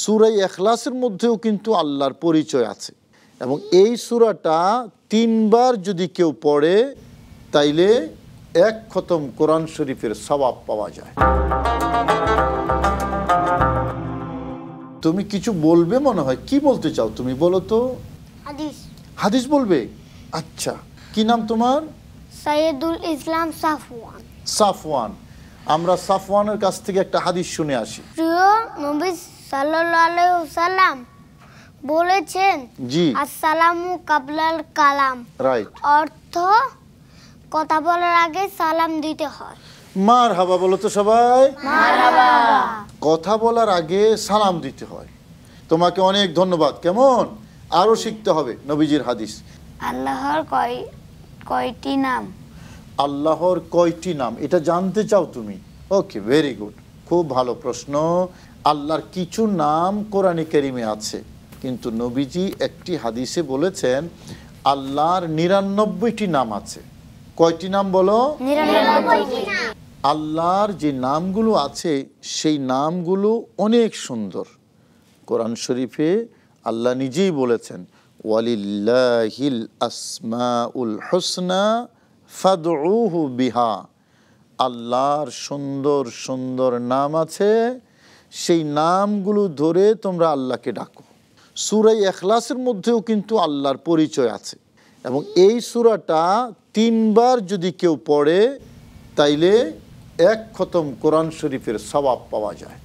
সুরাই এখলাসের মধ্যেও কিন্তু আল্লাহর পরিচয় আছে এবং এই সুরাটা তিনবার যদি কেউ পড়ে তাইলে এক খতম কোরআন শরীফের স্বভাব পাওয়া যায় তুমি কিছু বলবে মনে হয় কি বলতে চাও তুমি বলো তো হাদিস বলবে আচ্ছা কি নাম তোমার সাইদুল ইসলাম সাফওয়ান সাফওয়ান আমরা সাফওয়ানের কাছ থেকে একটা হাদিস শুনে আসি প্রিয় নবী সাল্লাল্লাহু সাল্লাম বলেছেন জি আসসালামু কাবলাল কালাম রাইট অর্থ কথা বলার আগে সালাম দিতে হয় মার হাবা বলো তো সবাই কথা বলার আগে সালাম দিতে হয় তোমাকে অনেক ধন্যবাদ কেমন আরো শিখতে হবে নবীজির হাদিস আল্লাহর কয় কয়টি নাম আল্লাহর কয়টি নাম এটা জানতে চাও তুমি ওকে ভেরি গুড খুব ভালো প্রশ্ন আল্লাহর কিছু নাম কোরআনে কেরিমে আছে কিন্তু নবীজি একটি হাদিসে বলেছেন আল্লাহর নিরানব্বইটি নাম আছে কয়টি নাম বলো আল্লাহর যে নামগুলো আছে সেই নামগুলো অনেক সুন্দর কোরআন শরীফে আল্লাহ নিজেই বলেছেন ওয়ালিল্লাহিল আসমাউল হোসনা ফাদুহু বিহা আল্লাহর সুন্দর সুন্দর নাম আছে সেই নামগুলো ধরে তোমরা আল্লাহকে ডাকো সুরাই এখলাসের মধ্যেও কিন্তু আল্লাহর পরিচয় আছে এবং এই সুরাটা তিনবার যদি কেউ পড়ে তাইলে এক খতম কোরআন শরীফের স্বভাব পাওয়া যায়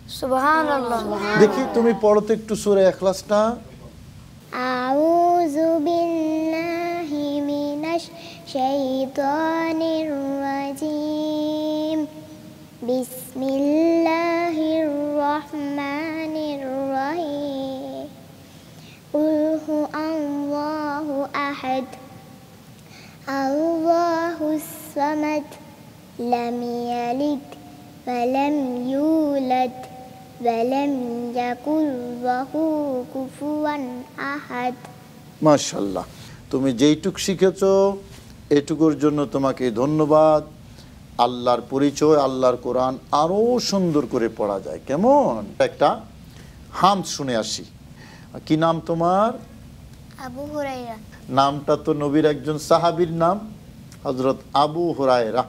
দেখি তুমি পড়ো তো একটু সুরে এখলাসটা الشيطان الرجيم بسم الله الرحمن الرحيم قل هو الله أحد الله الصمد لم يلد ولم يولد ولم يكن له كفوا أحد ما شاء الله তুমি যেইটুক শিখেছো এটুকুর জন্য তোমাকে ধন্যবাদ আল্লাহর পরিচয় আল্লাহর কোরআন আরও সুন্দর করে পড়া যায় কেমন একটা হাম শুনে আসি কি নাম তোমার আবু নামটা তো নবীর একজন সাহাবির নাম হজরত আবু হুরায়রা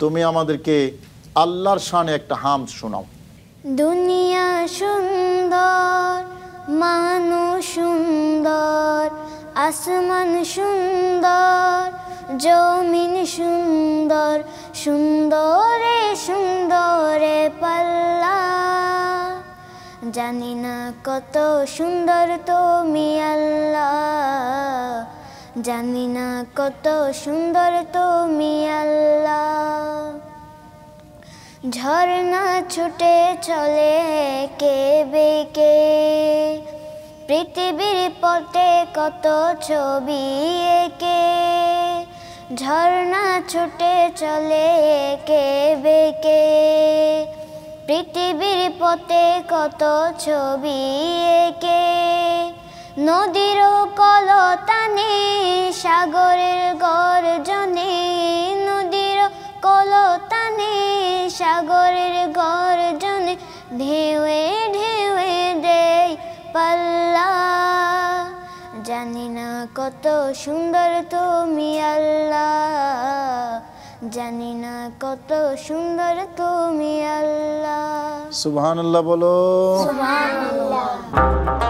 তুমি আমাদেরকে আল্লাহর শানে একটা হাম শোনাও দুনিয়া সুন্দর মানুষ সুন্দর আসমান সুন্দর জমিন সুন্দর সুন্দরে সুন্দরে পাল্লা জানি না কত সুন্দর তুমি আল্লাহ জানি না কত সুন্দর তুমি আল্লাহ ঝর্ণা ছুটে চলে কে বেকে পৃথিবীর পটে কত ছবি একে ঝর্ণা ছুটে চলে কে বেকে পৃথিবীর পথে কত ছবি একে নদীর কলতানে সাগরের গর্জনে নদীর কলতানে সাগরের গর্জনে ঢেউয়ে কত সুন্দর তুমি আল্লাহ জানি না কত সুন্দর তুমি আল্লাহ সুবহানাল্লাহ বলো সুবহানাল্লাহ